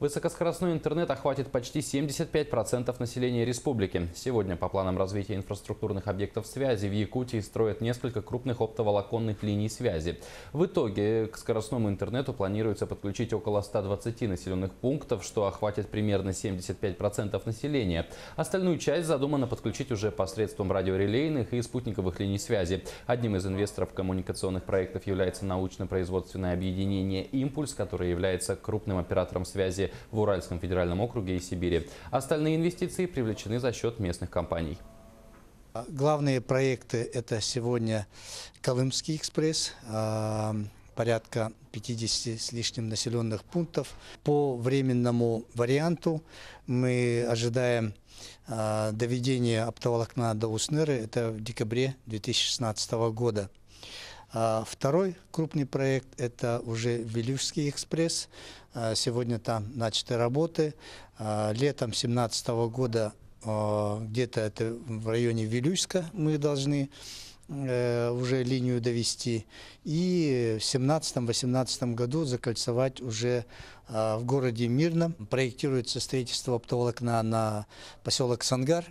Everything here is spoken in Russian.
Высокоскоростной интернет охватит почти 75% населения республики. Сегодня по планам развития инфраструктурных объектов связи в Якутии строят несколько крупных оптоволоконных линий связи. В итоге к скоростному интернету планируется подключить около 120 населенных пунктов, что охватит примерно 75% населения. Остальную часть задумано подключить уже посредством радиорелейных и спутниковых линий связи. Одним из инвесторов коммуникационных проектов является научно-производственное объединение «Импульс», которое является крупным оператором связи нефти в Уральском федеральном округе и Сибири. Остальные инвестиции привлечены за счет местных компаний. А главные проекты – это сегодня Колымский экспресс, а, порядка 50 с лишним населенных пунктов. По временному варианту мы ожидаем а, доведения оптоволокна до Усныры, это в декабре 2016 года. А второй крупный проект – это уже Вилюжский экспресс. А сегодня там начаты работы. А летом 2017 года а, где-то это в районе Вилюжска мы должны э, уже линию довести и в 17-18 году закольцевать уже в городе Мирном. Проектируется строительство оптоволокна на поселок Сангар.